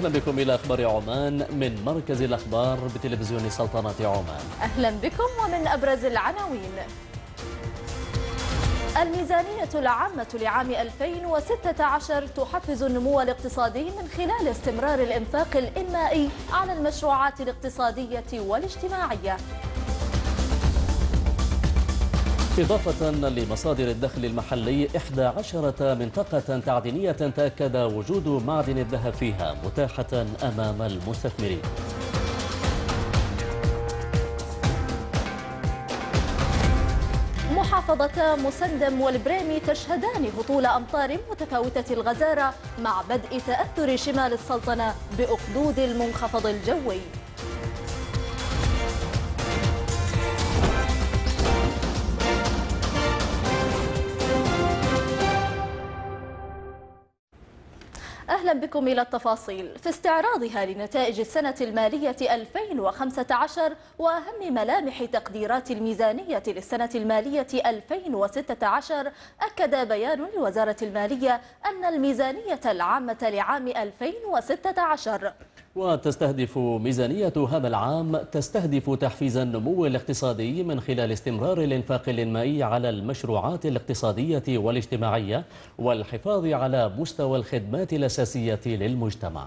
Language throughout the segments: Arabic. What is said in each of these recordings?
أهلا بكم إلى أخبار عمان من مركز الأخبار بتلفزيون سلطنة عمان أهلا بكم ومن أبرز العناوين الميزانية العامة لعام 2016 تحفز النمو الاقتصادي من خلال استمرار الإنفاق الإنمائي على المشروعات الاقتصادية والاجتماعية إضافة لمصادر الدخل المحلي 11 منطقة تعدينية تأكد وجود معدن الذهب فيها متاحة أمام المستثمرين محافظة مسندم والبريمي تشهدان هطول أمطار متفاوتة الغزارة مع بدء تأثر شمال السلطنة بأخدود المنخفض الجوي أهلا بكم إلى التفاصيل في استعراضها لنتائج السنة المالية 2015 وأهم ملامح تقديرات الميزانية للسنة المالية 2016 أكد بيان لوزارة المالية أن الميزانية العامة لعام 2016 وتستهدف ميزانية هذا العام تستهدف تحفيز النمو الاقتصادي من خلال استمرار الانفاق الانمائي على المشروعات الاقتصادية والاجتماعية والحفاظ على مستوى الخدمات الأساسية للمجتمع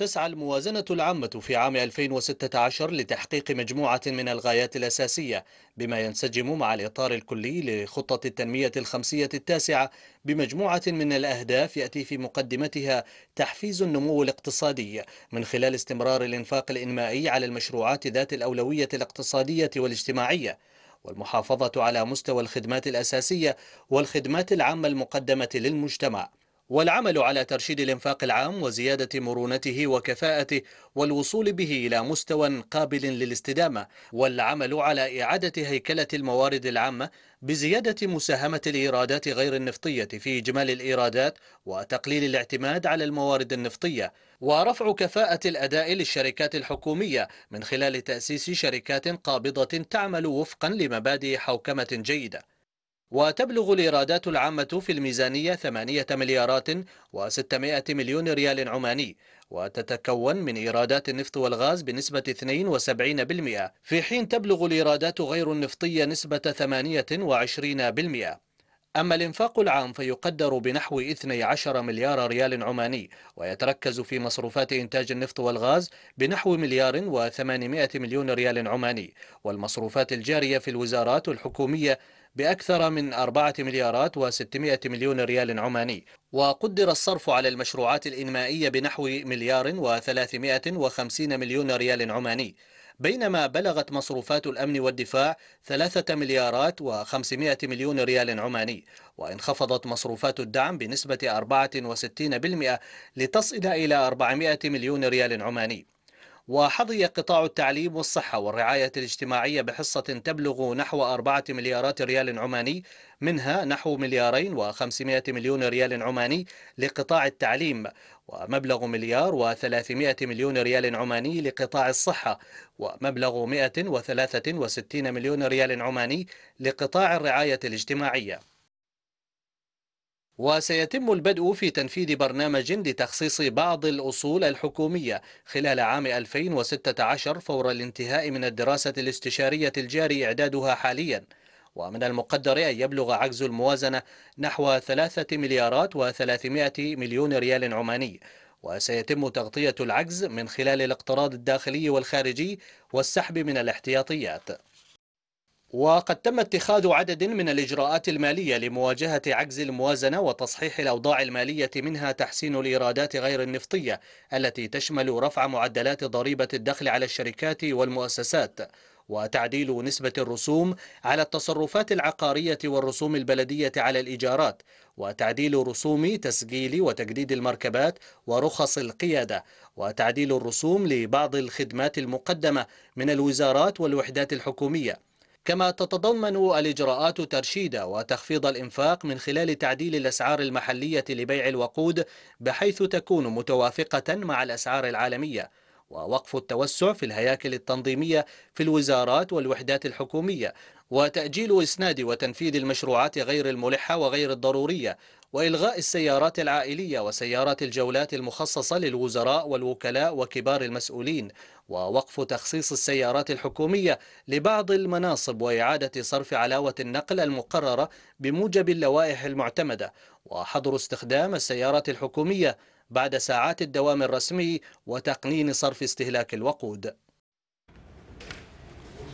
تسعى الموازنة العامة في عام 2016 لتحقيق مجموعة من الغايات الأساسية بما ينسجم مع الإطار الكلي لخطة التنمية الخمسية التاسعة بمجموعة من الأهداف يأتي في مقدمتها تحفيز النمو الاقتصادي من خلال استمرار الإنفاق الإنمائي على المشروعات ذات الأولوية الاقتصادية والاجتماعية والمحافظة على مستوى الخدمات الأساسية والخدمات العامة المقدمة للمجتمع والعمل على ترشيد الانفاق العام وزيادة مرونته وكفاءته والوصول به إلى مستوى قابل للاستدامة والعمل على إعادة هيكلة الموارد العامة بزيادة مساهمة الإيرادات غير النفطية في إجمال الإيرادات وتقليل الاعتماد على الموارد النفطية ورفع كفاءة الأداء للشركات الحكومية من خلال تأسيس شركات قابضة تعمل وفقا لمبادئ حوكمة جيدة وتبلغ الإيرادات العامة في الميزانية 8 مليارات و600 مليون ريال عماني وتتكون من إيرادات النفط والغاز بنسبة 72% في حين تبلغ الإيرادات غير النفطية نسبة 28% أما الإنفاق العام فيقدر بنحو 12 مليار ريال عماني ويتركز في مصروفات إنتاج النفط والغاز بنحو مليار و800 مليون ريال عماني والمصروفات الجارية في الوزارات الحكومية بأكثر من 4 مليارات و600 مليون ريال عماني وقدر الصرف على المشروعات الإنمائية بنحو مليار و350 مليون ريال عماني بينما بلغت مصروفات الأمن والدفاع 3 مليارات و500 مليون ريال عماني وانخفضت مصروفات الدعم بنسبة 64% لتصل إلى 400 مليون ريال عماني وحظي قطاع التعليم والصحة والرعاية الاجتماعية بحصة تبلغ نحو أربعة مليارات ريال عماني منها نحو مليارين وخمسمائة مليون ريال عماني لقطاع التعليم ومبلغ مليار وثلاثمائة مليون ريال عماني لقطاع الصحة ومبلغ مائة وثلاثة وستين مليون ريال عماني لقطاع الرعاية الاجتماعية وسيتم البدء في تنفيذ برنامج لتخصيص بعض الأصول الحكومية خلال عام 2016 فور الانتهاء من الدراسة الاستشارية الجاري إعدادها حالياً ومن المقدر أن يبلغ عجز الموازنة نحو 3 مليارات و300 مليون ريال عماني وسيتم تغطية العجز من خلال الاقتراض الداخلي والخارجي والسحب من الاحتياطيات وقد تم اتخاذ عدد من الإجراءات المالية لمواجهة عجز الموازنة وتصحيح الأوضاع المالية منها تحسين الإيرادات غير النفطية التي تشمل رفع معدلات ضريبة الدخل على الشركات والمؤسسات وتعديل نسبة الرسوم على التصرفات العقارية والرسوم البلدية على الإيجارات وتعديل رسوم تسجيل وتجديد المركبات ورخص القيادة وتعديل الرسوم لبعض الخدمات المقدمة من الوزارات والوحدات الحكومية كما تتضمن الإجراءات ترشيد وتخفيض الإنفاق من خلال تعديل الأسعار المحلية لبيع الوقود بحيث تكون متوافقة مع الأسعار العالمية ووقف التوسع في الهياكل التنظيمية في الوزارات والوحدات الحكومية وتأجيل إسناد وتنفيذ المشروعات غير الملحة وغير الضرورية وإلغاء السيارات العائلية وسيارات الجولات المخصصة للوزراء والوكلاء وكبار المسؤولين ووقف تخصيص السيارات الحكومية لبعض المناصب وإعادة صرف علاوة النقل المقررة بموجب اللوائح المعتمدة وحظر استخدام السيارات الحكومية بعد ساعات الدوام الرسمي وتقنين صرف استهلاك الوقود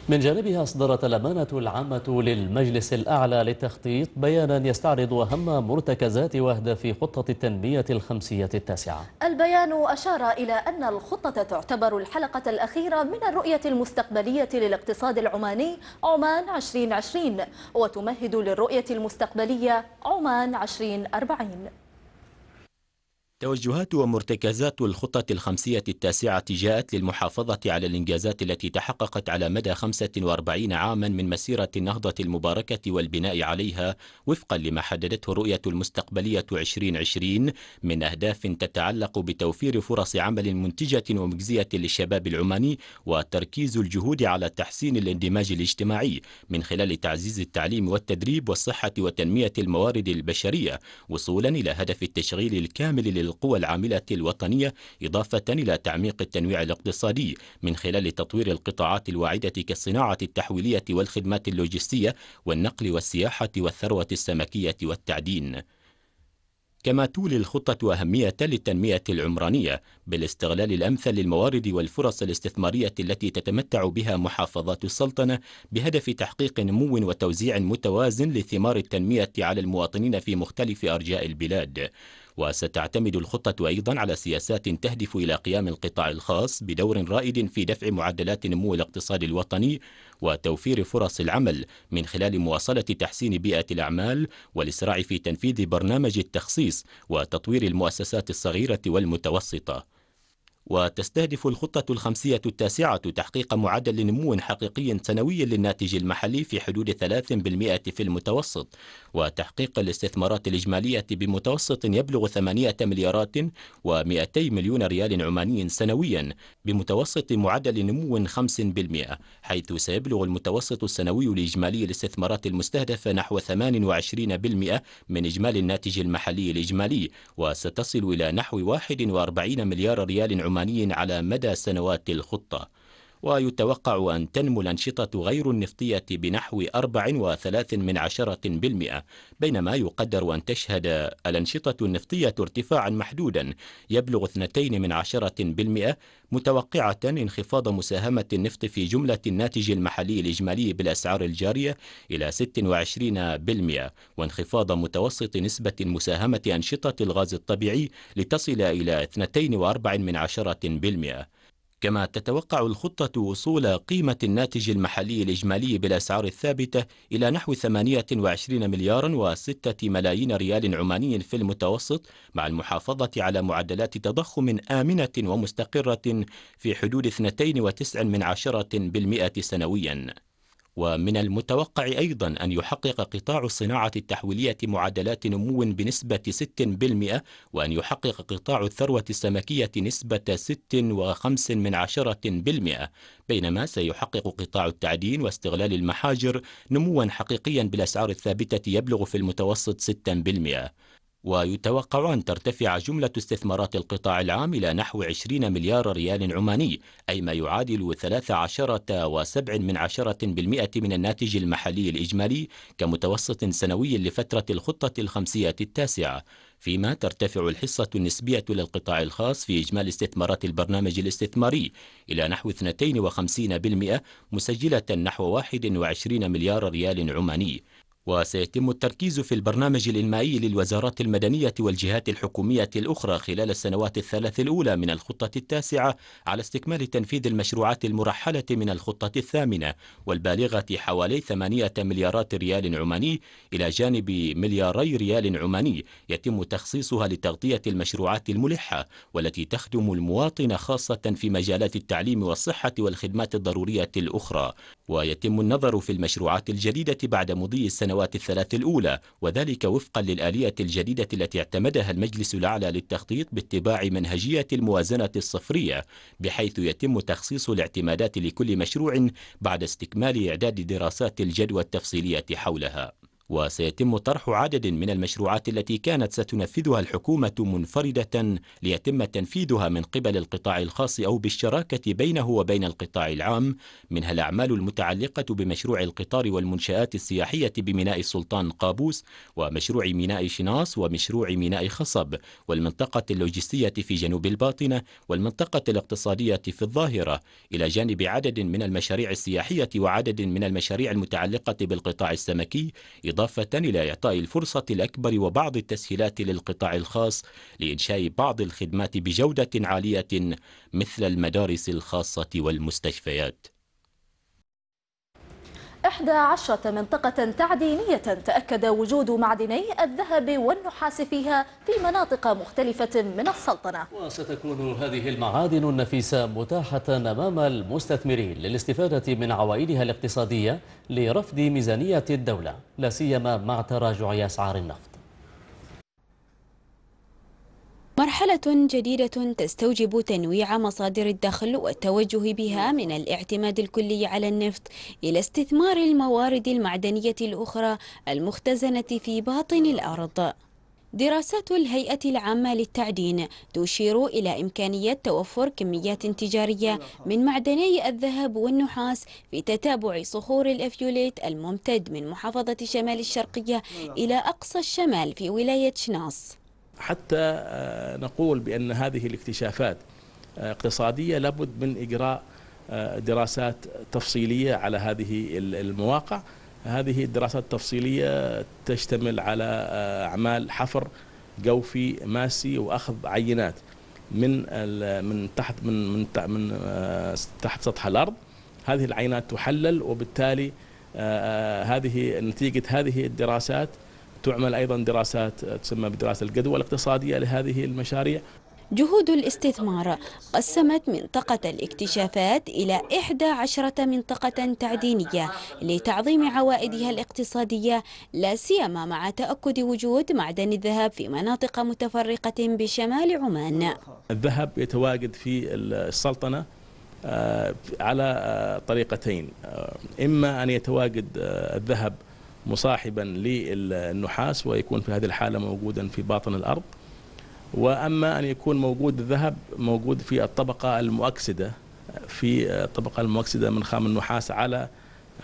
من جانبها أصدرت الأمانة العامة للمجلس الأعلى للتخطيط بيانا يستعرض أهم مرتكزات وأهداف خطة التنمية الخمسية التاسعة البيان أشار إلى أن الخطة تعتبر الحلقة الأخيرة من الرؤية المستقبلية للاقتصاد العماني عمان 2020 وتمهد للرؤية المستقبلية عمان 2040 توجهات ومرتكزات الخطة الخمسية التاسعة جاءت للمحافظة على الإنجازات التي تحققت على مدى 45 عاما من مسيرة النهضة المباركة والبناء عليها وفقا لما حددته الرؤية المستقبلية 2020 من أهداف تتعلق بتوفير فرص عمل منتجة ومجزية للشباب العماني وتركيز الجهود على تحسين الاندماج الاجتماعي من خلال تعزيز التعليم والتدريب والصحة وتنمية الموارد البشرية وصولا إلى هدف التشغيل الكامل القوى العاملة الوطنية إضافة إلى تعميق التنويع الاقتصادي من خلال تطوير القطاعات الواعدة كالصناعة التحويلية والخدمات اللوجستية والنقل والسياحة والثروة السمكية والتعدين كما تولي الخطة أهمية للتنمية العمرانية بالاستغلال الأمثل للموارد والفرص الاستثمارية التي تتمتع بها محافظات السلطنة بهدف تحقيق نمو وتوزيع متوازن لثمار التنمية على المواطنين في مختلف أرجاء البلاد. وستعتمد الخطة أيضا على سياسات تهدف إلى قيام القطاع الخاص بدور رائد في دفع معدلات نمو الاقتصاد الوطني وتوفير فرص العمل من خلال مواصلة تحسين بيئة الأعمال والإسراع في تنفيذ برنامج التخصيص وتطوير المؤسسات الصغيرة والمتوسطة وتستهدف الخطة الخمسية التاسعة تحقيق معدل نمو حقيقي سنوي للناتج المحلي في حدود 3% في المتوسط وتحقيق الاستثمارات الإجمالية بمتوسط يبلغ 8 مليارات و200 مليون ريال عماني سنويا بمتوسط معدل نمو 5% حيث سيبلغ المتوسط السنوي الإجمالي الاستثمارات المستهدفة نحو 28% من إجمالي الناتج المحلي الإجمالي وستصل إلى نحو 41 مليار ريال عماني عماني على مدى سنوات الخطة ويتوقع أن تنمو الأنشطة غير النفطية بنحو 4.3 بالمئة بينما يقدر أن تشهد الأنشطة النفطية ارتفاعا محدودا يبلغ 2 من عشرة بالمئة متوقعة انخفاض مساهمة النفط في جملة الناتج المحلي الإجمالي بالأسعار الجارية إلى 26% وانخفاض متوسط نسبة مساهمة أنشطة الغاز الطبيعي لتصل إلى 2.4% كما تتوقع الخطة وصول قيمة الناتج المحلي الإجمالي بالأسعار الثابتة إلى نحو 28 مليار و6 ملايين ريال عماني في المتوسط مع المحافظة على معدلات تضخم آمنة ومستقرة في حدود 2.9 سنويا ومن المتوقع أيضا أن يحقق قطاع الصناعة التحويلية معدلات نمو بنسبة 6% وأن يحقق قطاع الثروة السمكية نسبة 6.5 بينما سيحقق قطاع التعدين واستغلال المحاجر نموا حقيقيا بالأسعار الثابتة يبلغ في المتوسط 6% ويتوقع أن ترتفع جملة استثمارات القطاع العام إلى نحو 20 مليار ريال عماني أي ما يعادل 13.7 من من الناتج المحلي الإجمالي كمتوسط سنوي لفترة الخطة الخمسية التاسعة فيما ترتفع الحصة النسبية للقطاع الخاص في إجمال استثمارات البرنامج الاستثماري إلى نحو 52% مسجلة نحو 21 مليار ريال عماني وسيتم التركيز في البرنامج الإنمائي للوزارات المدنية والجهات الحكومية الأخرى خلال السنوات الثلاث الأولى من الخطة التاسعة على استكمال تنفيذ المشروعات المرحلة من الخطة الثامنة والبالغة حوالي ثمانية مليارات ريال عماني إلى جانب ملياري ريال عماني يتم تخصيصها لتغطية المشروعات الملحة والتي تخدم المواطن خاصة في مجالات التعليم والصحة والخدمات الضرورية الأخرى ويتم النظر في المشروعات الجديدة بعد مضي السنوات الثلاث الأولى وذلك وفقا للآلية الجديدة التي اعتمدها المجلس الأعلى للتخطيط باتباع منهجية الموازنة الصفرية بحيث يتم تخصيص الاعتمادات لكل مشروع بعد استكمال إعداد دراسات الجدوى التفصيلية حولها وسيتم طرح عدد من المشروعات التي كانت ستنفذها الحكومة منفردة ليتم تنفيذها من قبل القطاع الخاص أو بالشراكة بينه وبين القطاع العام منها الأعمال المتعلقة بمشروع القطار والمنشآت السياحية بميناء السلطان قابوس ومشروع ميناء شناص ومشروع ميناء خصب والمنطقة اللوجستية في جنوب الباطنة والمنطقة الاقتصادية في الظاهرة إلى جانب عدد من المشاريع السياحية وعدد من المشاريع المتعلقة بالقطاع السمكي إضافة إلى إعطاء الفرصة الأكبر وبعض التسهيلات للقطاع الخاص لإنشاء بعض الخدمات بجودة عالية مثل المدارس الخاصة والمستشفيات إحدى عشرة منطقة تعدينية تأكد وجود معدني الذهب والنحاس فيها في مناطق مختلفة من السلطنة وستكون هذه المعادن النفيسة متاحة أمام المستثمرين للاستفادة من عوائدها الاقتصادية لرفض ميزانية الدولة لا سيما مع تراجع أسعار النفط مرحلة جديدة تستوجب تنويع مصادر الدخل والتوجه بها من الاعتماد الكلي على النفط إلى استثمار الموارد المعدنية الأخرى المختزنة في باطن الأرض دراسات الهيئة العامة للتعدين تشير إلى إمكانية توفر كميات تجارية من معدني الذهب والنحاس في تتابع صخور الأفيوليت الممتد من محافظة شمال الشرقية إلى أقصى الشمال في ولاية شناص حتى آه، نقول بأن هذه الاكتشافات آه، اقتصادية لابد من إجراء آه، دراسات تفصيلية على هذه المواقع هذه الدراسات التفصيلية تشتمل على أعمال حفر جوفي ماسي وأخذ عينات من من تحت من من من تحت سطح الأرض هذه العينات تحلل وبالتالي هذه نتيجة هذه الدراسات تعمل أيضا دراسات تسمى بدراسة الجدوى الاقتصادية لهذه المشاريع جهود الاستثمار قسمت منطقة الاكتشافات إلى 11 منطقة تعدينية لتعظيم عوائدها الاقتصادية لا سيما مع تأكد وجود معدن الذهب في مناطق متفرقة بشمال عمان الذهب يتواجد في السلطنة آه، على آه، طريقتين آه، إما أن يتواجد الذهب مصاحبا للنحاس ويكون في هذه الحالة موجودا في باطن الأرض وأما أن يكون موجود الذهب موجود في الطبقة المؤكسدة في الطبقة المؤكسدة من خام النحاس على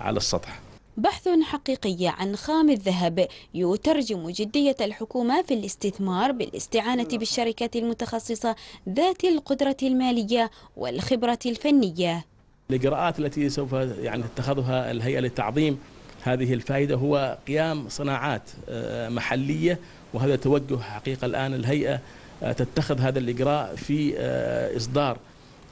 على السطح بحث حقيقي عن خام الذهب يترجم جدية الحكومة في الاستثمار بالاستعانة بالشركات المتخصصة ذات القدرة المالية والخبرة الفنية الإجراءات التي سوف يعني تتخذها الهيئة للتعظيم هذه الفائدة هو قيام صناعات آه، محلية وهذا توجه حقيقة الآن الهيئة آه، تتخذ هذا الإجراء في آه، إصدار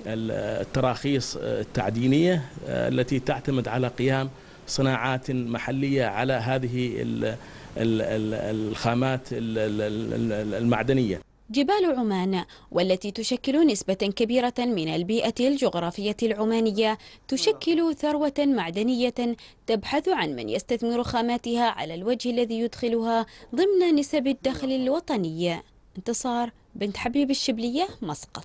التراخيص التعدينية التي تعتمد على قيام صناعات محلية على هذه الخامات المعدنية جبال عمان والتي تشكل نسبة كبيرة من البيئة الجغرافية العمانية تشكل ثروة معدنية تبحث عن من يستثمر خاماتها على الوجه الذي يدخلها ضمن نسب الدخل الوطني انتصار بنت حبيب الشبلية مسقط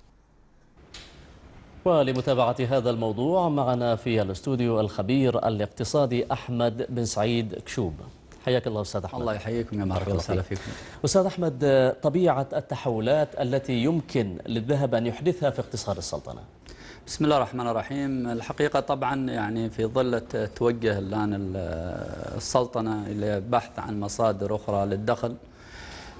ولمتابعة هذا الموضوع معنا في الاستوديو الخبير الاقتصادي أحمد بن سعيد كشوب حياك الله أستاذ أحمد الله يحييكم يا مرحبا وسهلا فيكم أستاذ أحمد طبيعة التحولات التي يمكن للذهب أن يحدثها في اقتصاد السلطنة بسم الله الرحمن الرحيم الحقيقة طبعا يعني في ظل توجه الآن السلطنة إلى بحث عن مصادر أخرى للدخل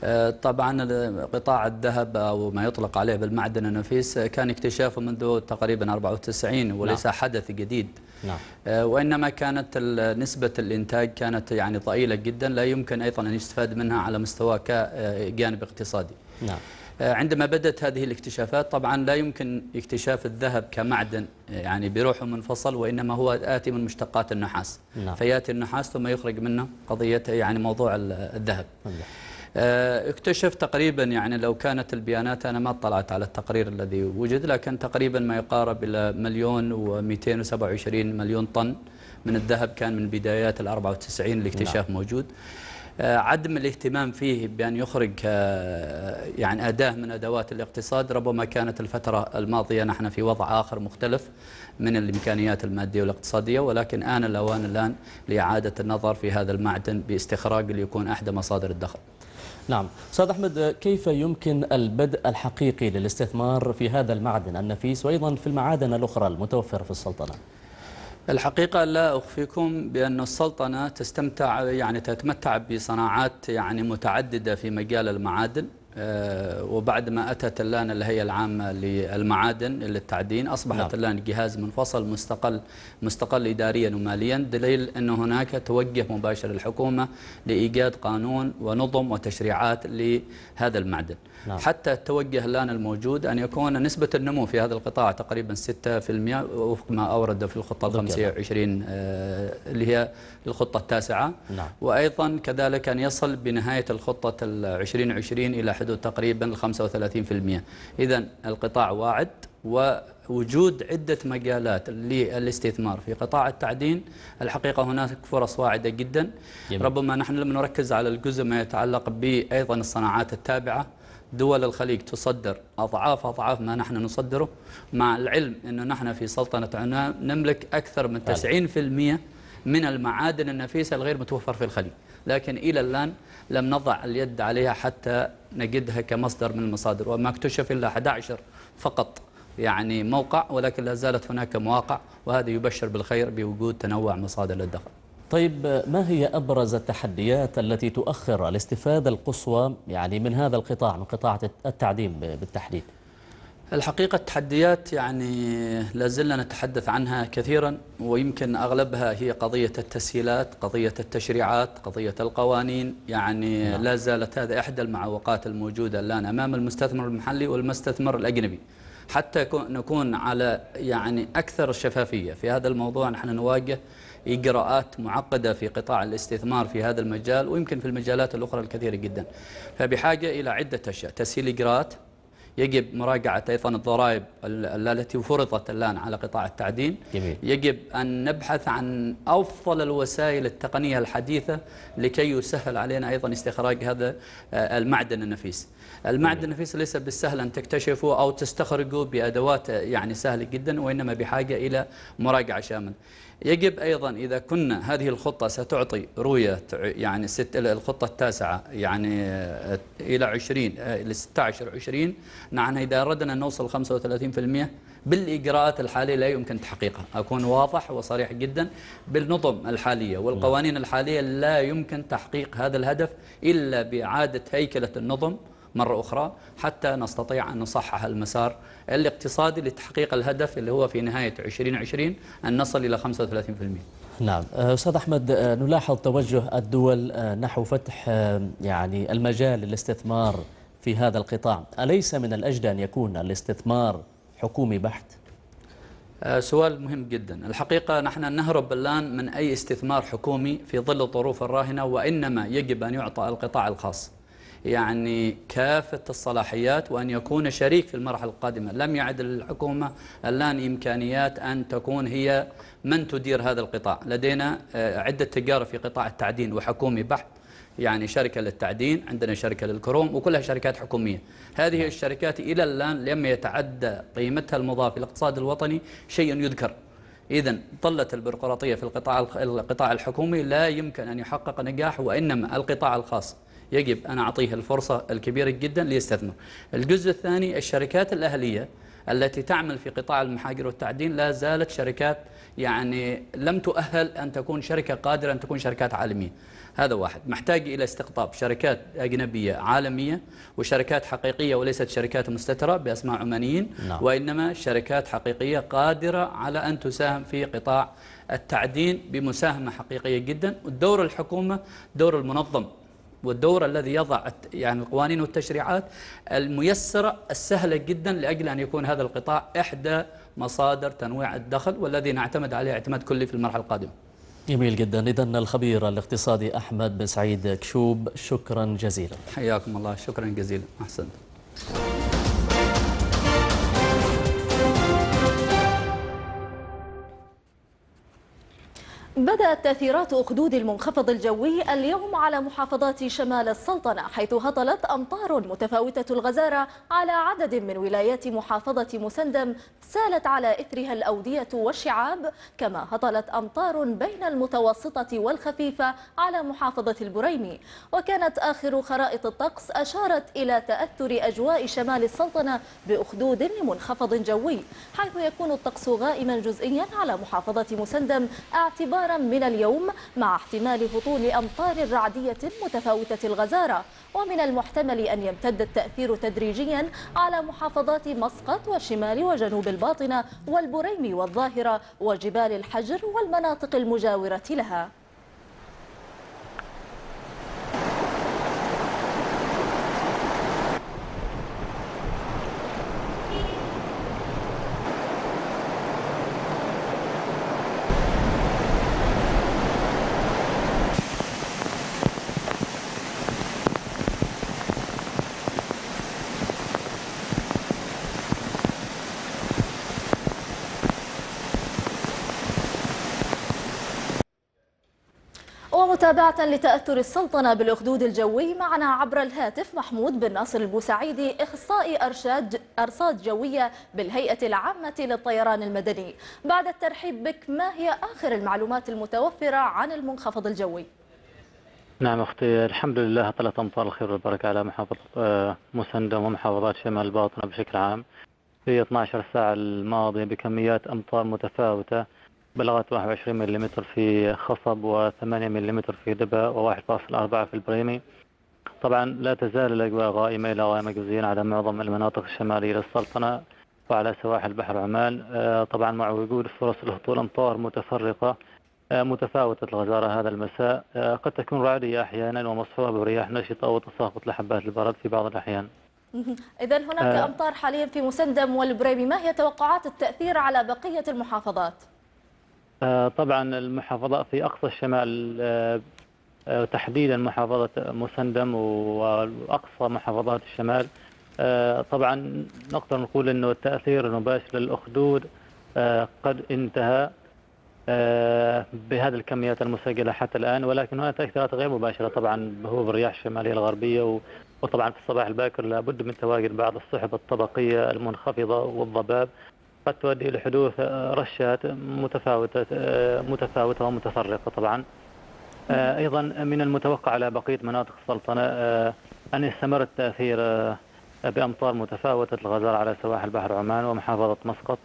آه، طبعا قطاع الذهب او ما يطلق عليه بالمعدن النفيس كان اكتشافه منذ تقريبا 94 وليس نعم. حدث جديد نعم. آه، وإنما كانت نسبة الإنتاج كانت يعني ضئيلة جدا لا يمكن أيضا أن يستفاد منها على مستوى كجانب آه، اقتصادي نعم. آه، عندما بدأت هذه الاكتشافات طبعا لا يمكن اكتشاف الذهب كمعدن يعني بروحه منفصل وإنما هو آتي من مشتقات النحاس نعم. فيأتي النحاس ثم يخرج منه قضية يعني موضوع الذهب نعم. آه، اكتشف تقريبا يعني لو كانت البيانات أنا ما اطلعت على التقرير الذي وجد لكن تقريبا ما يقارب إلى مليون و227 مليون طن من الذهب كان من بدايات ال 94 الاكتشاف نعم. موجود آه، عدم الاهتمام فيه بأن يخرج آه، يعني أداة من أدوات الاقتصاد ربما كانت الفترة الماضية نحن في وضع آخر مختلف من الإمكانيات المادية والاقتصادية ولكن آن الأوان الآن لإعادة النظر في هذا المعدن باستخراج ليكون احدى مصادر الدخل نعم أستاذ أحمد كيف يمكن البدء الحقيقي للاستثمار في هذا المعدن النفيس وأيضا في المعادن الأخرى المتوفرة في السلطنة الحقيقة لا أخفيكم بأن السلطنة تستمتع يعني تتمتع بصناعات يعني متعددة في مجال المعادن آه، وبعد ما أتت اللان الهيئة العامة للمعادن للتعدين أصبحت نعم. اللان جهاز منفصل مستقل مستقل إداريا وماليا دليل أن هناك توجه مباشر للحكومة لإيجاد قانون ونظم وتشريعات لهذا المعدن نعم. حتى التوجه الآن الموجود أن يكون نسبة النمو في هذا القطاع تقريبا 6% وفق ما أورده في الخطة 25 آه، اللي هي الخطة التاسعة نعم. وأيضا كذلك أن يصل بنهاية الخطة 2020 إلى حدود تقريبا 35% إذا القطاع واعد ووجود عدة مجالات للاستثمار في قطاع التعدين الحقيقة هناك فرص واعدة جدا جميل. ربما نحن لم نركز على الجزء ما يتعلق بأيضا الصناعات التابعة دول الخليج تصدر أضعاف أضعاف ما نحن نصدره مع العلم أنه نحن في سلطنة عنان نملك أكثر من 90% طيب. من المعادن النفيسة الغير متوفر في الخليج لكن إلى الآن لم نضع اليد عليها حتى نجدها كمصدر من المصادر وما اكتشف إلا 11 فقط يعني موقع ولكن لا زالت هناك مواقع وهذا يبشر بالخير بوجود تنوع مصادر للدخل طيب ما هي أبرز التحديات التي تؤخر الاستفادة القصوى يعني من هذا القطاع من قطاع التعليم بالتحديد الحقيقة التحديات يعني لازلنا نتحدث عنها كثيرا ويمكن أغلبها هي قضية التسهيلات قضية التشريعات قضية القوانين يعني نعم. لا زالت هذا إحدى المعوقات الموجودة الآن أمام المستثمر المحلي والمستثمر الأجنبي حتى نكون على يعني أكثر الشفافية في هذا الموضوع نحن نواجه إجراءات معقدة في قطاع الاستثمار في هذا المجال ويمكن في المجالات الأخرى الكثيرة جدا فبحاجة إلى عدة أشياء تسهيل إجراءات يجب مراجعة أيضا الضرائب التي فرضت الآن على قطاع التعدين جميل. يجب أن نبحث عن أفضل الوسائل التقنية الحديثة لكي يسهل علينا أيضا استخراج هذا آه، المعدن النفيس المعدن جميل. النفيس ليس بالسهل أن تكتشفه أو تستخرجه بأدوات آه، يعني سهلة جدا وإنما بحاجة إلى مراجعة شاملة يجب أيضا إذا كنا هذه الخطة ستعطي رؤية يعني ست الخطة التاسعة يعني آه، إلى 20 آه، إلى 16 20 نعم إذا أردنا أن نوصل 35% بالإجراءات الحالية لا يمكن تحقيقها أكون واضح وصريح جدا بالنظم الحالية والقوانين الحالية لا يمكن تحقيق هذا الهدف إلا بإعادة هيكلة النظم مرة أخرى حتى نستطيع أن نصحح المسار الاقتصادي لتحقيق الهدف اللي هو في نهاية 2020 أن نصل إلى 35% نعم أه، أستاذ أحمد أه، نلاحظ توجه الدول أه، نحو فتح يعني المجال للاستثمار في هذا القطاع أليس من الأجدى أن يكون الاستثمار حكومي بحت؟ سؤال مهم جدا الحقيقة نحن نهرب الآن من أي استثمار حكومي في ظل الظروف الراهنة وإنما يجب أن يعطى القطاع الخاص يعني كافة الصلاحيات وأن يكون شريك في المرحلة القادمة لم يعد الحكومة الآن إمكانيات أن تكون هي من تدير هذا القطاع لدينا آه، عدة تجارب في قطاع التعدين وحكومي بحت يعني شركة للتعدين عندنا شركة للكروم وكلها شركات حكومية هذه نعم. الشركات إلى الآن لم يتعدى قيمتها المضافة للاقتصاد الوطني شيء يذكر إذا طلت البيروقراطية في القطاع القطاع الحكومي لا يمكن أن يحقق نجاح وإنما القطاع الخاص يجب أن أعطيه الفرصة الكبيرة جدا ليستثمر الجزء الثاني الشركات الأهلية التي تعمل في قطاع المحاجر والتعدين لا زالت شركات يعني لم تؤهل أن تكون شركة قادرة أن تكون شركات عالمية هذا واحد محتاج إلى استقطاب شركات أجنبية عالمية وشركات حقيقية وليست شركات مستترة بأسماء عمانيين نعم. وإنما شركات حقيقية قادرة على أن تساهم في قطاع التعدين بمساهمة حقيقية جدا والدور الحكومة دور المنظم والدور الذي يضع يعني القوانين والتشريعات الميسرة السهلة جدا لأجل أن يكون هذا القطاع إحدى مصادر تنويع الدخل والذي نعتمد عليه اعتماد كلي في المرحلة القادمة جميل جدا إذا الخبير الاقتصادي أحمد بن سعيد كشوب شكرا جزيلا حياكم الله شكرا جزيلا أحسنت بدأت تأثيرات أخدود المنخفض الجوي اليوم على محافظات شمال السلطنة حيث هطلت أمطار متفاوتة الغزارة على عدد من ولايات محافظة مسندم سالت على إثرها الأودية والشعاب كما هطلت أمطار بين المتوسطة والخفيفة على محافظة البريمي وكانت آخر خرائط الطقس أشارت إلى تأثر أجواء شمال السلطنة بأخدود لمنخفض جوي حيث يكون الطقس غائما جزئيا على محافظة مسندم اعتبار اعتبارا من اليوم مع احتمال هطول أمطار رعدية متفاوتة الغزارة ومن المحتمل أن يمتد التأثير تدريجيا على محافظات مسقط والشمال وجنوب الباطنة والبريم والظاهرة وجبال الحجر والمناطق المجاورة لها متابعة لتأثر السلطنة بالأخدود الجوي معنا عبر الهاتف محمود بن ناصر البوسعيدي إخصائي أرشاد أرصاد جوية بالهيئة العامة للطيران المدني بعد الترحيب بك ما هي آخر المعلومات المتوفرة عن المنخفض الجوي؟ نعم أختي الحمد لله طلعت أمطار الخير والبركة على محافظة آه، مسندم ومحافظات شمال الباطنة بشكل عام في 12 ساعة الماضية بكميات أمطار متفاوتة بلغت 21 ملم في خصب و8 ملم في دبا و1.4 في البريمي طبعا لا تزال الأجواء غائمة إلى غائمة جزئيا على معظم المناطق الشمالية للسلطنة وعلى سواحل بحر عمان آه، طبعا مع وجود فرص الهطول أمطار متفرقة آه، متفاوتة الغزارة هذا المساء آه، قد تكون رعدية أحيانا ومصحوبة برياح نشطة وتساقط لحبات البرد في بعض الأحيان إذا هناك أمطار حاليا في مسندم والبريمي ما هي توقعات التأثير على بقية المحافظات؟ آه، طبعا المحافظات في اقصى الشمال آه، آه، تحديدا محافظه مسندم واقصى محافظات الشمال طبعا نقدر نقول انه التاثير المباشر للاخدود قد انتهى بهذه الكميات المسجله حتى الان ولكن هناك تاثيرات غير مباشره طبعا بهو الرياح الشماليه الغربيه وطبعا في الصباح الباكر لابد من تواجد بعض السحب الطبقيه المنخفضه والضباب قد تؤدي إلى حدوث آه، رشات متفاوتة آه، متفاوتة ومتفرقة طبعا آه، أيضا من المتوقع على بقية مناطق السلطنة أن يستمر التأثير بأمطار متفاوتة الغزارة على سواحل بحر عمان ومحافظة مسقط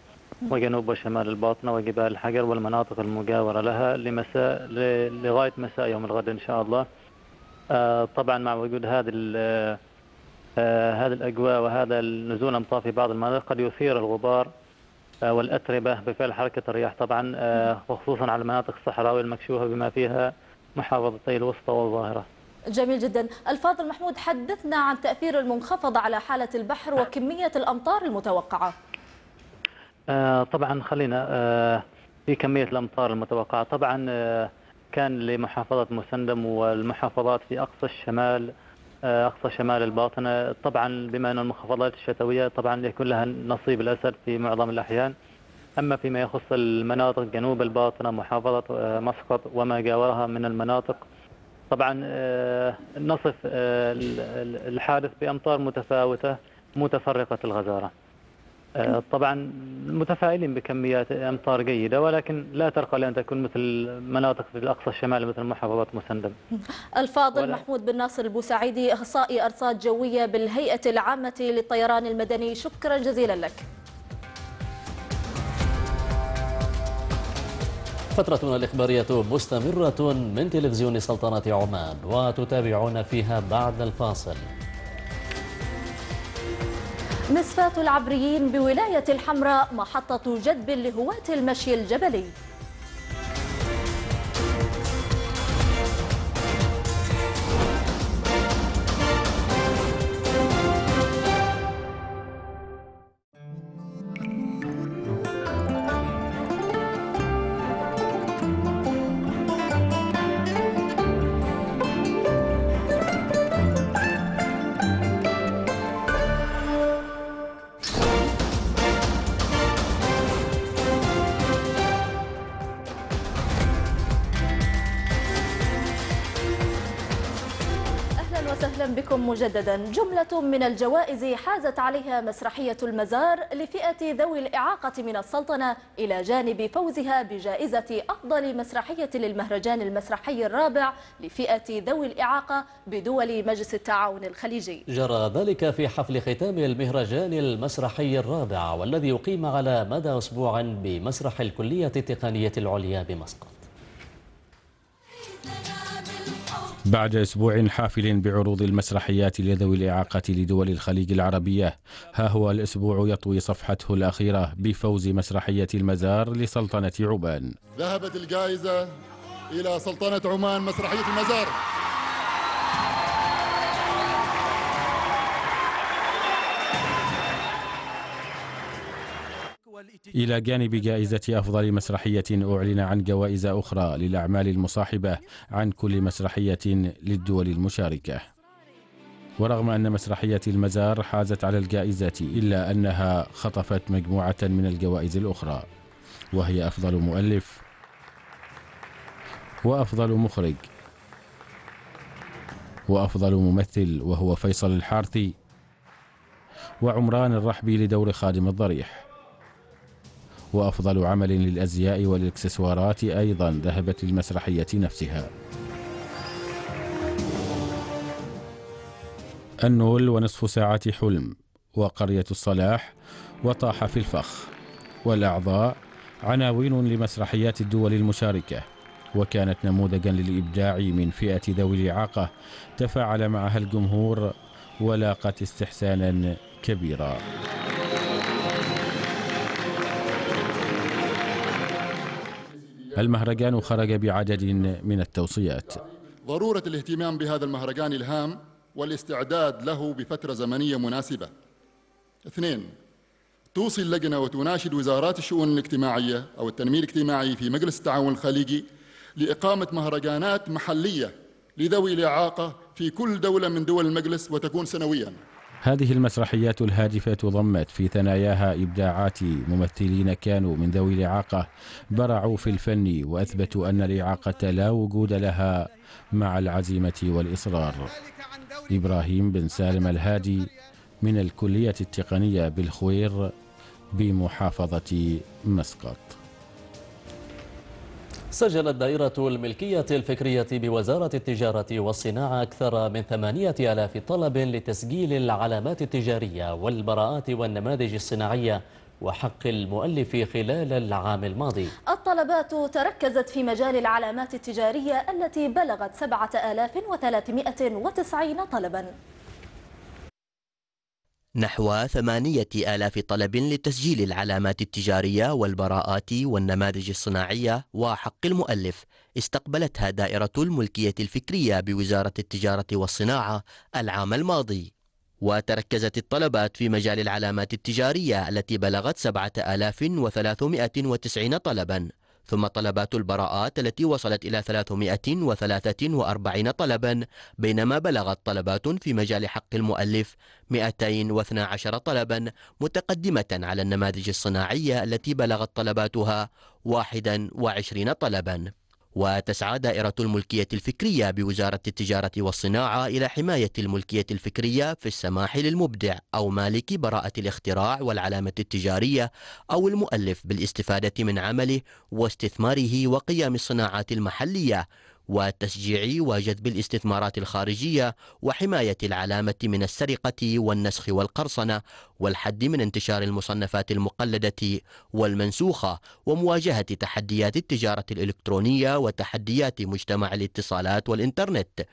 وجنوب وشمال الباطنة وجبال الحجر والمناطق المجاورة لها لمساء لغاية مساء يوم الغد إن شاء الله طبعا مع وجود هذه هذه الأجواء وهذا نزول الأمطار في بعض المناطق قد يثير الغبار آه، والأتربة بفعل حركة الرياح طبعا آه، وخصوصا على المناطق الصحراوية المكشوفة بما فيها محافظتي الوسطى والظاهرة جميل جدا الفاضل محمود حدثنا عن تأثير المنخفض على حالة البحر وكمية الأمطار المتوقعة آه، طبعا خلينا في كمية الأمطار المتوقعة طبعا كان لمحافظة مسندم والمحافظات في أقصى الشمال آه، أقصى شمال الباطنة آه، طبعا بما أن المنخفضات الشتوية طبعا يكون لها نصيب الأسد في معظم الأحيان أما فيما يخص المناطق جنوب الباطنة محافظة آه، مسقط وما جاورها من المناطق طبعا نصف الحادث بأمطار متفاوتة متفرقة الغزارة أه، طبعا متفائلين بكميات امطار جيده ولكن لا ترقى لان تكون مثل مناطق في الاقصى الشمالي مثل محافظه مسندم. الفاضل محمود بن ناصر البوسعيدي اخصائي ارصاد جويه بالهيئه العامه للطيران المدني شكرا جزيلا لك. فترتنا الإخبارية مستمرة من تلفزيون سلطنة عمان وتتابعون فيها بعد الفاصل مصفاة العبريين بولاية الحمراء محطة جذب لهواة المشي الجبلي مجددا جملة من الجوائز حازت عليها مسرحية المزار لفئة ذوي الإعاقة من السلطنة إلى جانب فوزها بجائزة أفضل مسرحية للمهرجان المسرحي الرابع لفئة ذوي الإعاقة بدول مجلس التعاون الخليجي جرى ذلك في حفل ختام المهرجان المسرحي الرابع والذي يقيم على مدى أسبوع بمسرح الكلية التقنية العليا بمسقط بعد أسبوع حافل بعروض المسرحيات لذوي الإعاقة لدول الخليج العربية ها هو الأسبوع يطوي صفحته الأخيرة بفوز مسرحية المزار لسلطنة عمان ذهبت الجائزة إلى سلطنة عمان مسرحية المزار إلى جانب جائزة أفضل مسرحية أعلن عن جوائز أخرى للأعمال المصاحبة عن كل مسرحية للدول المشاركة ورغم أن مسرحية المزار حازت على الجائزة إلا أنها خطفت مجموعة من الجوائز الأخرى وهي أفضل مؤلف وأفضل مخرج وأفضل ممثل وهو فيصل الحارثي وعمران الرحبي لدور خادم الضريح وأفضل عمل للأزياء والإكسسوارات أيضا ذهبت للمسرحية نفسها النول ونصف ساعة حلم وقرية الصلاح وطاح في الفخ والأعضاء عناوين لمسرحيات الدول المشاركة وكانت نموذجا للإبداع من فئة ذوي الإعاقة تفاعل معها الجمهور ولاقت استحسانا كبيرا المهرجان خرج بعدد من التوصيات ضرورة الاهتمام بهذا المهرجان الهام والاستعداد له بفترة زمنية مناسبة اثنين توصي اللجنة وتناشد وزارات الشؤون الاجتماعية أو التنمية الاجتماعي في مجلس التعاون الخليجي لإقامة مهرجانات محلية لذوي الإعاقة في كل دولة من دول المجلس وتكون سنوياً هذه المسرحيات الهادفة ضمت في ثناياها إبداعات ممثلين كانوا من ذوي الإعاقة برعوا في الفن وأثبتوا أن الإعاقة لا وجود لها مع العزيمة والإصرار إبراهيم بن سالم الهادي من الكلية التقنية بالخوير بمحافظة مسقط سجلت دائرة الملكية الفكرية بوزارة التجارة والصناعة أكثر من 8000 طلب لتسجيل العلامات التجارية والبراءات والنماذج الصناعية وحق المؤلف خلال العام الماضي الطلبات تركزت في مجال العلامات التجارية التي بلغت 7390 طلباً نحو ثمانية آلاف طلب لتسجيل العلامات التجارية والبراءات والنماذج الصناعية وحق المؤلف استقبلتها دائرة الملكية الفكرية بوزارة التجارة والصناعة العام الماضي وتركزت الطلبات في مجال العلامات التجارية التي بلغت 7390 طلباً ثم طلبات البراءات التي وصلت إلى 343 طلبا بينما بلغت طلبات في مجال حق المؤلف 212 طلبا متقدمة على النماذج الصناعية التي بلغت طلباتها 21 طلبا وتسعى دائرة الملكية الفكرية بوزارة التجارة والصناعة إلى حماية الملكية الفكرية في السماح للمبدع أو مالك براءة الاختراع والعلامة التجارية أو المؤلف بالاستفادة من عمله واستثماره وقيام الصناعات المحلية والتشجيع وجذب الاستثمارات الخارجية وحماية العلامة من السرقة والنسخ والقرصنة والحد من انتشار المصنفات المقلدة والمنسوخة ومواجهة تحديات التجارة الإلكترونية وتحديات مجتمع الاتصالات والإنترنت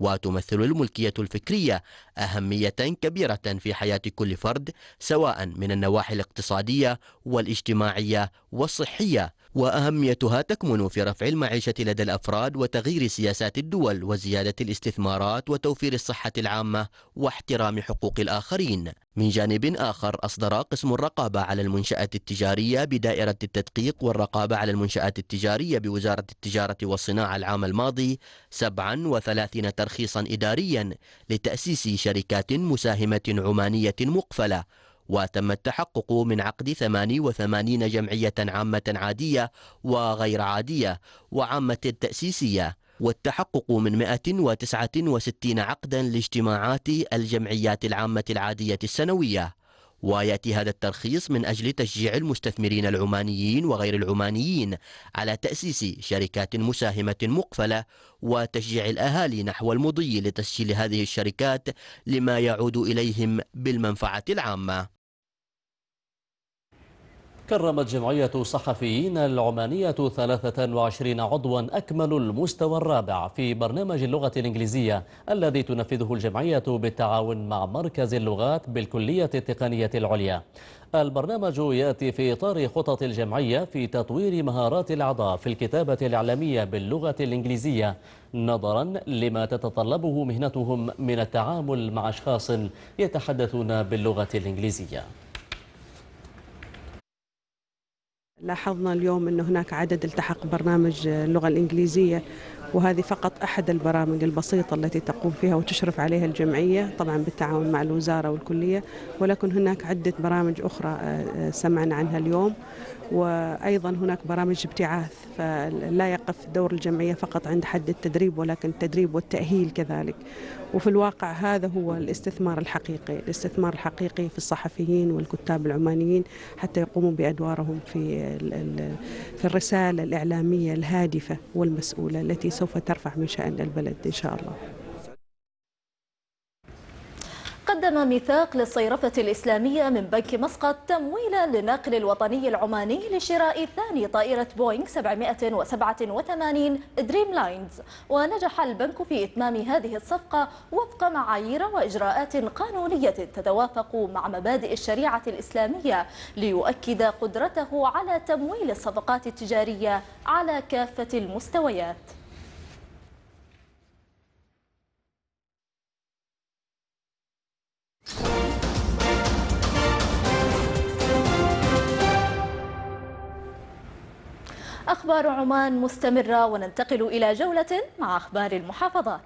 وتمثل الملكية الفكرية أهمية كبيرة في حياة كل فرد سواء من النواحي الاقتصادية والاجتماعية والصحية وأهميتها تكمن في رفع المعيشة لدى الأفراد وتغيير سياسات الدول وزيادة الاستثمارات وتوفير الصحة العامة واحترام حقوق الآخرين من جانب آخر أصدر قسم الرقابة على المنشآت التجارية بدائرة التدقيق والرقابة على المنشآت التجارية بوزارة التجارة والصناعة العام الماضي 37 ترخيصا إداريا لتأسيس شركات مساهمة عمانية مقفلة وتم التحقق من عقد 88 جمعية عامة عادية وغير عادية وعامة تأسيسية والتحقق من 169 عقدا لاجتماعات الجمعيات العامة العادية السنوية وياتي هذا الترخيص من اجل تشجيع المستثمرين العمانيين وغير العمانيين على تاسيس شركات مساهمه مقفله وتشجيع الاهالي نحو المضي لتسجيل هذه الشركات لما يعود اليهم بالمنفعه العامه كرمت جمعية الصحفيين العمانية 23 عضوا أكملوا المستوى الرابع في برنامج اللغة الإنجليزية الذي تنفذه الجمعية بالتعاون مع مركز اللغات بالكلية التقنية العليا البرنامج يأتي في إطار خطط الجمعية في تطوير مهارات الأعضاء في الكتابة الإعلامية باللغة الإنجليزية نظرا لما تتطلبه مهنتهم من التعامل مع أشخاص يتحدثون باللغة الإنجليزية لاحظنا اليوم أن هناك عدد التحق برنامج اللغة الإنجليزية وهذه فقط أحد البرامج البسيطة التي تقوم فيها وتشرف عليها الجمعية طبعا بالتعاون مع الوزارة والكلية ولكن هناك عدة برامج أخرى آه، آه، سمعنا عنها اليوم وأيضا هناك برامج ابتعاث فلا يقف دور الجمعية فقط عند حد التدريب ولكن التدريب والتأهيل كذلك وفي الواقع هذا هو الاستثمار الحقيقي الاستثمار الحقيقي في الصحفيين والكتاب العمانيين حتى يقوموا بأدوارهم في في الرسالة الإعلامية الهادفة والمسؤولة التي سوف سوف ترفع من شأن البلد إن شاء الله قدم ميثاق للصيرفة الإسلامية من بنك مسقط تمويلا للناقل الوطني العماني لشراء ثاني طائرة بوينغ 787 دريم لاينز ونجح البنك في إتمام هذه الصفقة وفق معايير وإجراءات قانونية تتوافق مع مبادئ الشريعة الإسلامية ليؤكد قدرته على تمويل الصفقات التجارية على كافة المستويات أخبار عمان مستمرة وننتقل إلى جولة مع أخبار المحافظات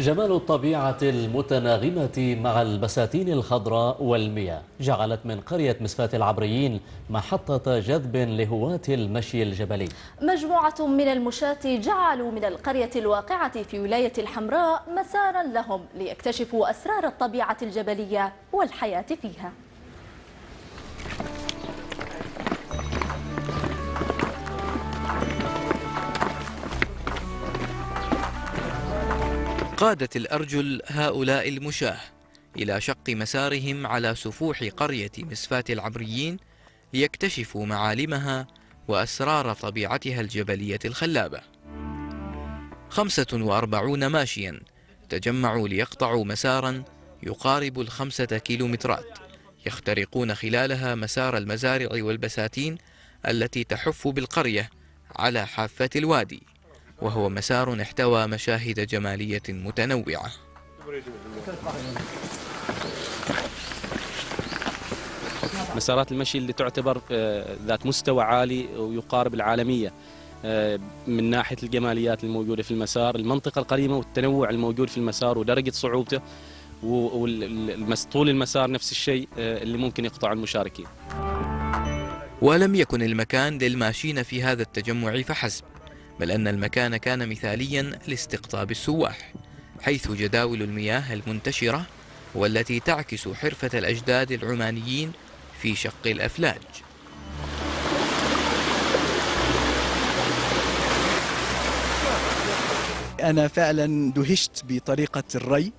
جمال الطبيعة المتناغمة مع البساتين الخضراء والمياه جعلت من قرية مسفات العبريين محطة جذب لهواة المشي الجبلي مجموعة من المشاة جعلوا من القرية الواقعة في ولاية الحمراء مسارا لهم ليكتشفوا أسرار الطبيعة الجبلية والحياة فيها قادت الأرجل هؤلاء المشاة إلى شق مسارهم على سفوح قرية مسفات العبريين ليكتشفوا معالمها وأسرار طبيعتها الجبلية الخلابة خمسة وأربعون ماشيا تجمعوا ليقطعوا مسارا يقارب الخمسة كيلومترات يخترقون خلالها مسار المزارع والبساتين التي تحف بالقرية على حافة الوادي وهو مسار احتوى مشاهد جمالية متنوعة مسارات المشي اللي تعتبر آه، ذات مستوى عالي ويقارب العالمية آه، من ناحية الجماليات الموجودة في المسار المنطقة القريمة والتنوع الموجود في المسار ودرجة صعوبته وطول المسار نفس الشيء آه، اللي ممكن يقطع المشاركين ولم يكن المكان للماشين في هذا التجمع فحسب بل أن المكان كان مثاليا لاستقطاب السواح حيث جداول المياه المنتشرة والتي تعكس حرفة الأجداد العمانيين في شق الأفلاج أنا فعلا دهشت بطريقة الري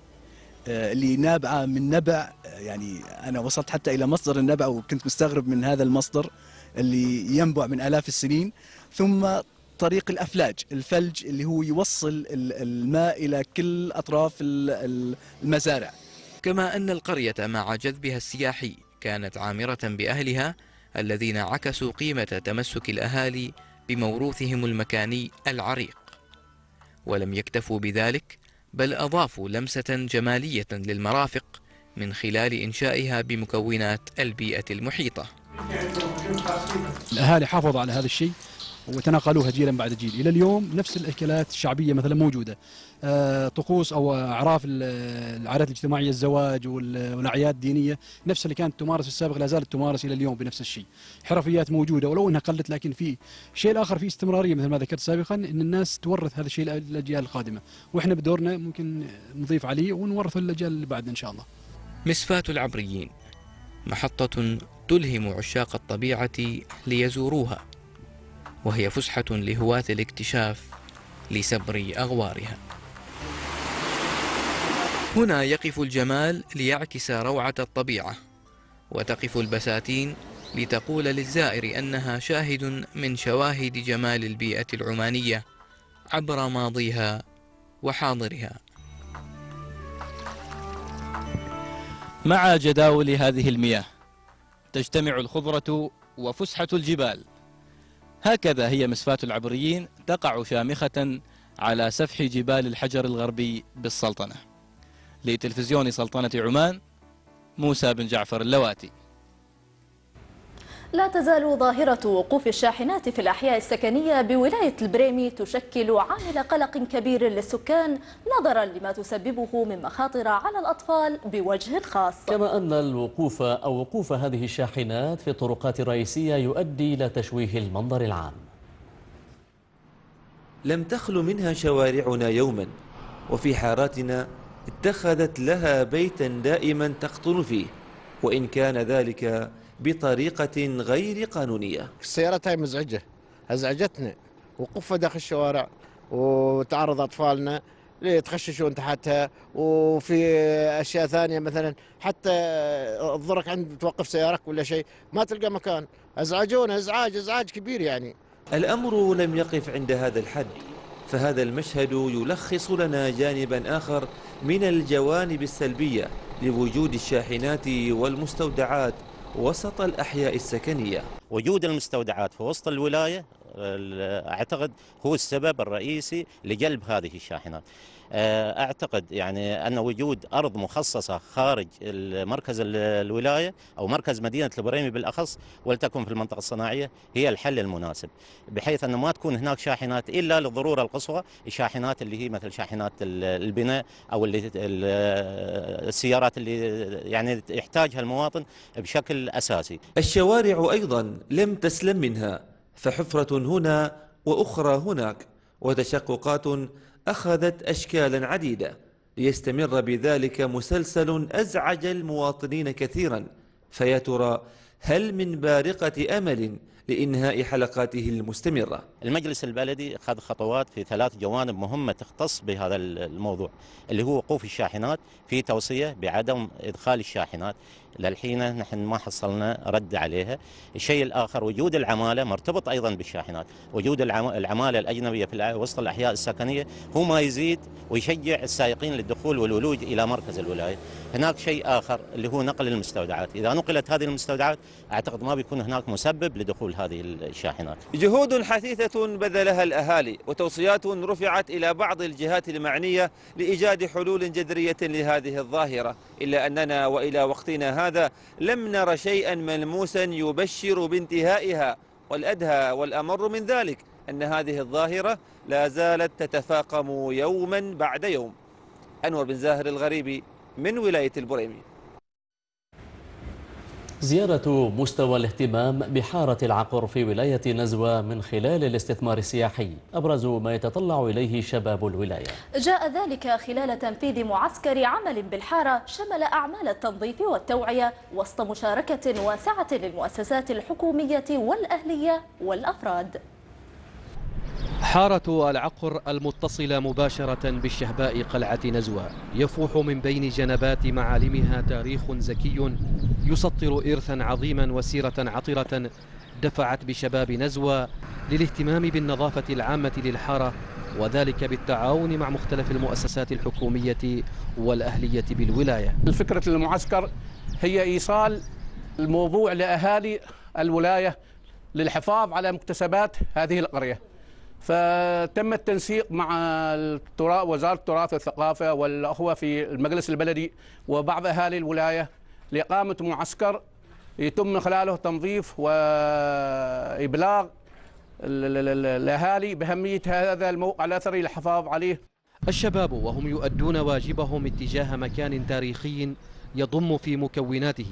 اللي آه، نابعة من نبع آه، يعني أنا وصلت حتى إلى مصدر النبع وكنت مستغرب من هذا المصدر اللي ينبع من آلاف السنين ثم طريق الافلاج الفلج اللي هو يوصل الماء الى كل اطراف المزارع كما ان القريه مع جذبها السياحي كانت عامره باهلها الذين عكسوا قيمه تمسك الاهالي بموروثهم المكاني العريق ولم يكتفوا بذلك بل اضافوا لمسه جماليه للمرافق من خلال انشائها بمكونات البيئه المحيطه الاهالي حافظوا على هذا الشيء وتناقلوها جيلا بعد جيل الى اليوم نفس الاكلات الشعبيه مثلا موجوده آه، طقوس او اعراف العادات الاجتماعيه الزواج والاعياد الدينيه نفس اللي كانت تمارس في السابق لا زالت تمارس الى اليوم بنفس الشيء حرفيات موجوده ولو انها قلت لكن في شيء اخر في استمراريه مثل ما ذكرت سابقا ان الناس تورث هذا الشيء للاجيال القادمه واحنا بدورنا ممكن نضيف عليه ونورثه للاجيال اللي بعد ان شاء الله مسفات العبريين محطة تلهم عشاق الطبيعة ليزوروها وهي فسحة لهواة الاكتشاف لسبر أغوارها هنا يقف الجمال ليعكس روعة الطبيعة وتقف البساتين لتقول للزائر أنها شاهد من شواهد جمال البيئة العمانية عبر ماضيها وحاضرها مع جداول هذه المياه تجتمع الخضرة وفسحة الجبال هكذا هي مسفاة العبريين تقع شامخة على سفح جبال الحجر الغربي بالسلطنة لتلفزيون سلطنة عمان موسى بن جعفر اللواتي لا تزال ظاهرة وقوف الشاحنات في الأحياء السكنية بولاية البريمي تشكل عامل قلق كبير للسكان نظرا لما تسببه من مخاطر على الأطفال بوجه خاص كما أن الوقوف أو وقوف هذه الشاحنات في الطرقات الرئيسية يؤدي إلى تشويه المنظر العام لم تخل منها شوارعنا يوما وفي حاراتنا اتخذت لها بيتا دائما تقطن فيه وإن كان ذلك بطريقة غير قانونية السيارات هاي مزعجة أزعجتنا وقفة داخل الشوارع وتعرض أطفالنا يتخششون تحتها وفي اشياء ثانيه مثلا حتى الضرك عند توقف سيارك ولا شيء ما تلقى مكان ازعجونا ازعاج ازعاج كبير يعني الامر لم يقف عند هذا الحد فهذا المشهد يلخص لنا جانبا اخر من الجوانب السلبيه لوجود الشاحنات والمستودعات وسط الأحياء السكنية وجود المستودعات في وسط الولاية اعتقد هو السبب الرئيسي لجلب هذه الشاحنات. آه، اعتقد يعني ان وجود ارض مخصصه خارج مركز الولايه او مركز مدينه البريمي بالاخص ولتكن في المنطقه الصناعيه هي الحل المناسب بحيث انه ما تكون هناك شاحنات الا للضروره القصوى الشاحنات اللي هي مثل شاحنات البناء او اللي السيارات اللي يعني يحتاجها المواطن بشكل اساسي. الشوارع ايضا لم تسلم منها فحفرة هنا وأخرى هناك وتشققات أخذت أشكالا عديدة ليستمر بذلك مسلسل أزعج المواطنين كثيرا فيا ترى هل من بارقة أمل لإنهاء حلقاته المستمرة المجلس البلدي أخذ خطوات في ثلاث جوانب مهمة تختص بهذا الموضوع اللي هو وقوف الشاحنات في توصية بعدم إدخال الشاحنات للحين نحن ما حصلنا رد عليها الشيء الآخر وجود العمالة مرتبط أيضا بالشاحنات وجود العمالة الأجنبية في وسط الأحياء السكنية هو ما يزيد ويشجع السائقين للدخول والولوج إلى مركز الولاية هناك شيء آخر اللي هو نقل المستودعات إذا نقلت هذه المستودعات أعتقد ما بيكون هناك مسبب لدخول هذه الشاحنات جهود حثيثة بذلها الأهالي وتوصيات رفعت إلى بعض الجهات المعنية لإيجاد حلول جذرية لهذه الظاهرة إلا أننا وإلى وقتنا هذا هذا لم نر شيئا ملموسا يبشر بانتهائها والأدهى والأمر من ذلك أن هذه الظاهرة لا زالت تتفاقم يوما بعد يوم أنور بن زاهر الغريبي من ولاية البريمي زيارة مستوى الاهتمام بحارة العقر في ولاية نزوة من خلال الاستثمار السياحي أبرز ما يتطلع إليه شباب الولاية جاء ذلك خلال تنفيذ معسكر عمل بالحارة شمل أعمال التنظيف والتوعية وسط مشاركة واسعة للمؤسسات الحكومية والأهلية والأفراد حارة العقر المتصلة مباشرة بالشهباء قلعة نزوة يفوح من بين جنبات معالمها تاريخ زكي يسطر إرثا عظيما وسيرة عطرة دفعت بشباب نزوة للاهتمام بالنظافة العامة للحارة وذلك بالتعاون مع مختلف المؤسسات الحكومية والأهلية بالولاية فكرة المعسكر هي إيصال الموضوع لأهالي الولاية للحفاظ على مكتسبات هذه القرية فتم التنسيق مع التراث وزاره التراث والثقافه والاخوه في المجلس البلدي وبعض اهالي الولايه لاقامه معسكر يتم من خلاله تنظيف وابلاغ الاهالي باهميه هذا الموقع الاثري للحفاظ عليه. الشباب وهم يؤدون واجبهم اتجاه مكان تاريخي يضم في مكوناته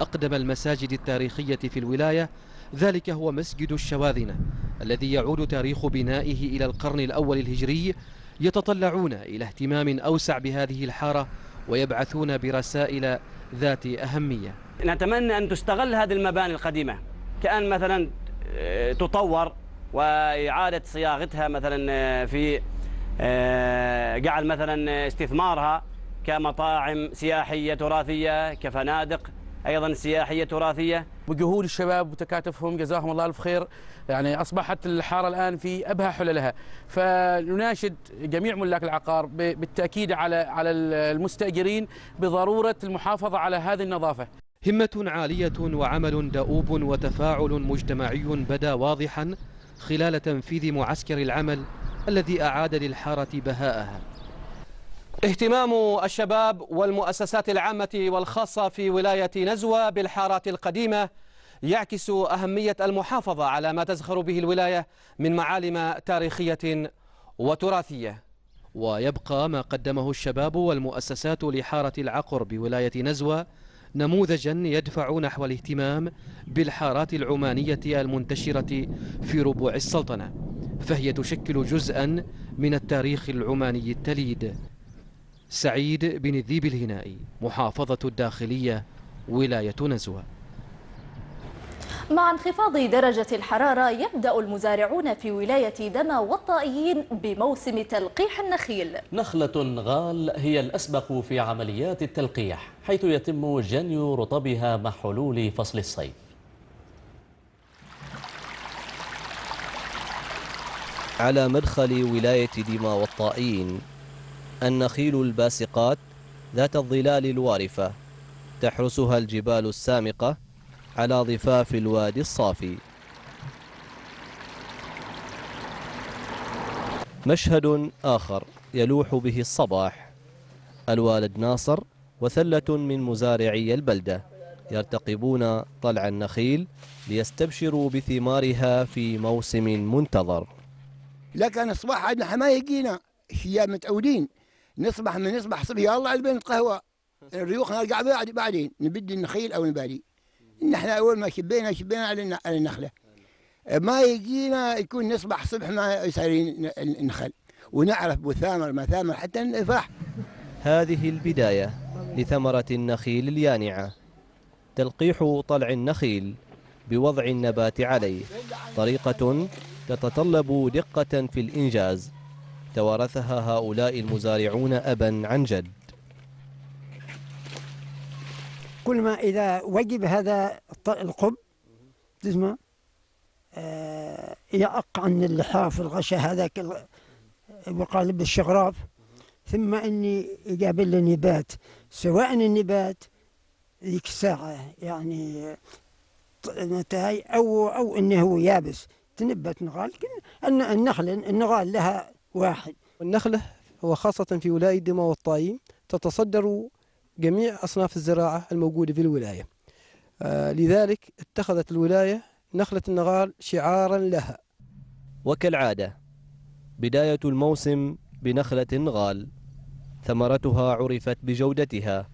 اقدم المساجد التاريخيه في الولايه ذلك هو مسجد الشواذنة الذي يعود تاريخ بنائه إلى القرن الأول الهجري يتطلعون إلى اهتمام أوسع بهذه الحارة ويبعثون برسائل ذات أهمية نتمنى أن تستغل هذه المباني القديمة كأن مثلا آه، تطور وإعادة صياغتها مثلا آه، في آه، جعل مثلا استثمارها كمطاعم سياحية تراثية كفنادق أيضا سياحية تراثية بجهود الشباب وتكاتفهم جزاهم الله الف خير يعني اصبحت الحاره الان في ابهى حللها فنناشد جميع ملاك العقار بالتاكيد على على المستاجرين بضروره المحافظه على هذه النظافه همه عاليه وعمل دؤوب وتفاعل مجتمعي بدا واضحا خلال تنفيذ معسكر العمل الذي اعاد للحاره بهاءها اهتمام الشباب والمؤسسات العامة والخاصة في ولاية نزوة بالحارات القديمة يعكس أهمية المحافظة على ما تزخر به الولاية من معالم تاريخية وتراثية ويبقى ما قدمه الشباب والمؤسسات لحارة العقر بولاية نزوة نموذجا يدفع نحو الاهتمام بالحارات العمانية المنتشرة في ربوع السلطنة فهي تشكل جزءا من التاريخ العماني التليد سعيد بن الذيب الهنائي محافظة الداخلية ولاية نزوة مع انخفاض درجة الحرارة يبدأ المزارعون في ولاية دما والطائيين بموسم تلقيح النخيل نخلة غال هي الأسبق في عمليات التلقيح حيث يتم جني رطبها مع حلول فصل الصيف على مدخل ولاية دما والطائيين النخيل الباسقات ذات الظلال الوارفة تحرسها الجبال السامقة على ضفاف الوادي الصافي مشهد آخر يلوح به الصباح الوالد ناصر وثلة من مزارعي البلدة يرتقبون طلع النخيل ليستبشروا بثمارها في موسم منتظر لكن الصباح عندنا ما يجينا هي متعودين نصبح من نصبح صبح يا الله البين قهوه الريوخ نرجع بعدين نبدي النخيل او نبادي نحن اول ما شبينا شبينا على النخله ما يجينا يكون نصبح صبح ما يسارين النخل ونعرف بثامر ما ثامر حتى نفرح هذه البداية لثمرة النخيل اليانعة تلقيح طلع النخيل بوضع النبات عليه طريقة تتطلب دقة في الإنجاز توارثها هؤلاء المزارعون أبا عن جد كل ما إذا وجب هذا القب تسمع آه، يأق عن اللحاف الغشة هذاك وقالب الشغراف ثم أني يقابل النبات سواء النبات ذيك الساعة يعني نتاي أو أو أنه يابس تنبت نغال النخل النغال لها واحد النخلة وخاصة في ولاية دما والطايم تتصدر جميع أصناف الزراعة الموجودة في الولاية آه، لذلك اتخذت الولاية نخلة النغال شعارا لها وكالعادة بداية الموسم بنخلة النغال ثمرتها عرفت بجودتها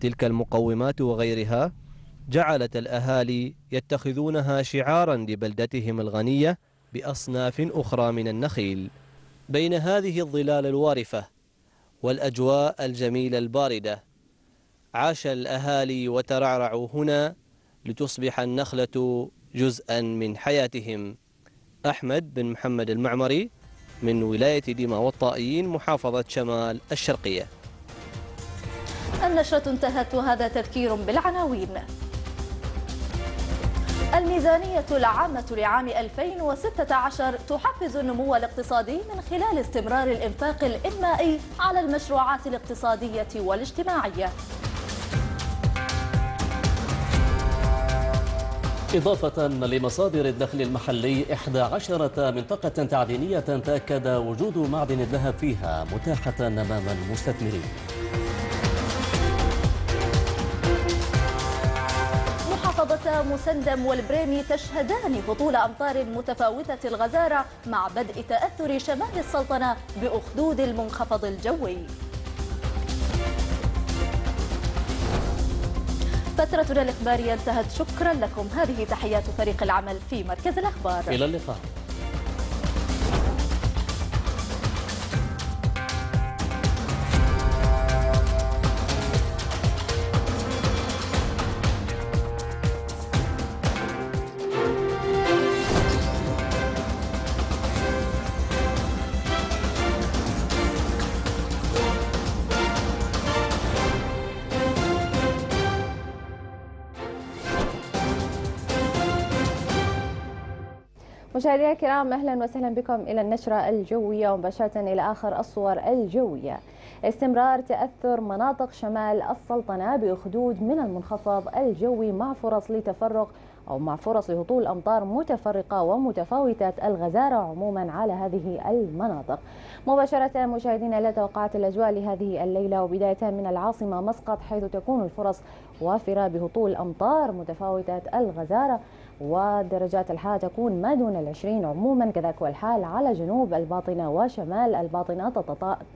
تلك المقومات وغيرها جعلت الأهالي يتخذونها شعارا لبلدتهم الغنية بأصناف أخرى من النخيل بين هذه الظلال الوارفة والأجواء الجميلة الباردة عاش الأهالي وترعرعوا هنا لتصبح النخلة جزءا من حياتهم أحمد بن محمد المعمري من ولاية ديما والطائيين محافظة شمال الشرقية النشرة انتهت وهذا تذكير بالعناوين الميزانية العامة لعام 2016 تحفز النمو الاقتصادي من خلال استمرار الإنفاق الإنمائي على المشروعات الاقتصادية والاجتماعية إضافة لمصادر الدخل المحلي 11 منطقة تعدينية تأكد وجود معدن الذهب فيها متاحة أمام المستثمرين مسندم والبريمي تشهدان هطول أمطار متفاوتة الغزارة مع بدء تأثر شمال السلطنة بأخدود المنخفض الجوي فترتنا الإخبارية انتهت شكرا لكم هذه تحيات فريق العمل في مركز الأخبار إلى اللقاء مشاهدينا الكرام اهلا وسهلا بكم الى النشره الجويه ومباشره الى اخر الصور الجويه. استمرار تاثر مناطق شمال السلطنه بخدود من المنخفض الجوي مع فرص لتفرق او مع فرص لهطول امطار متفرقه ومتفاوته الغزاره عموما على هذه المناطق. مباشره مشاهدينا الى توقعات الاجواء لهذه الليله وبدايه من العاصمه مسقط حيث تكون الفرص وافره بهطول امطار متفاوته الغزاره ودرجات الحرارة تكون ما دون العشرين عموما كذلك والحال على جنوب الباطنة وشمال الباطنة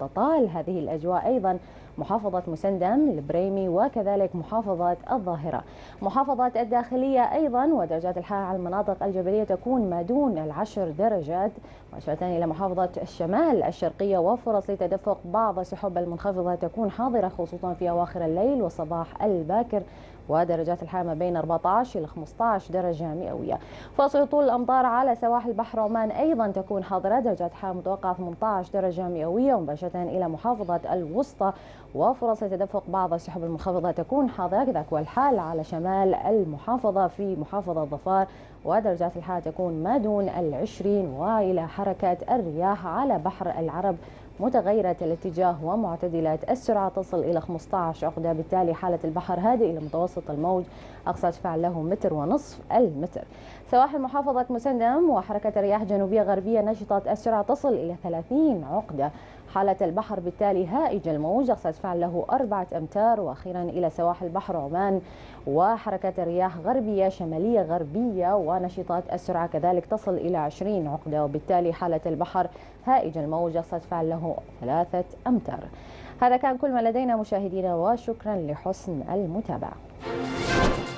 تطال هذه الأجواء أيضا محافظة مسندم البريمي وكذلك محافظة الظاهرة محافظة الداخلية أيضا ودرجات الحرارة على المناطق الجبلية تكون ما دون العشر درجات مؤشرة إلى محافظة الشمال الشرقية وفرص لتدفق بعض السحب المنخفضة تكون حاضرة خصوصا في أواخر الليل والصباح الباكر ودرجات الحرارة ما بين 14 إلى 15 درجة مئوية فاصل طول الأمطار على سواحل بحر عمان أيضا تكون حاضرة درجات حرارة متوقعة 18 درجة مئوية مباشرة إلى محافظة الوسطى وفرص لتدفق بعض السحب المنخفضة تكون حاضرة كذلك والحال على شمال المحافظة في محافظة ظفار ودرجات الحرارة تكون ما دون العشرين وإلى حركة الرياح على بحر العرب متغيرة الاتجاه ومعتدلة السرعة تصل إلى 15 عقدة بالتالي حالة البحر هادئ إلى متوسط الموج أقصى ارتفاع له متر ونصف المتر سواحل محافظة مسندم وحركة رياح جنوبية غربية نشطت السرعة تصل إلى 30 عقدة حالة البحر بالتالي هائج الموج رصد فعل له أربعة أمتار وأخيرا إلى سواحل بحر عمان وحركات الرياح غربية شمالية غربية ونشطات السرعة كذلك تصل إلى 20 عقدة وبالتالي حالة البحر هائج الموج رصد فعل له ثلاثة أمتار هذا كان كل ما لدينا مشاهدينا وشكرا لحسن المتابعة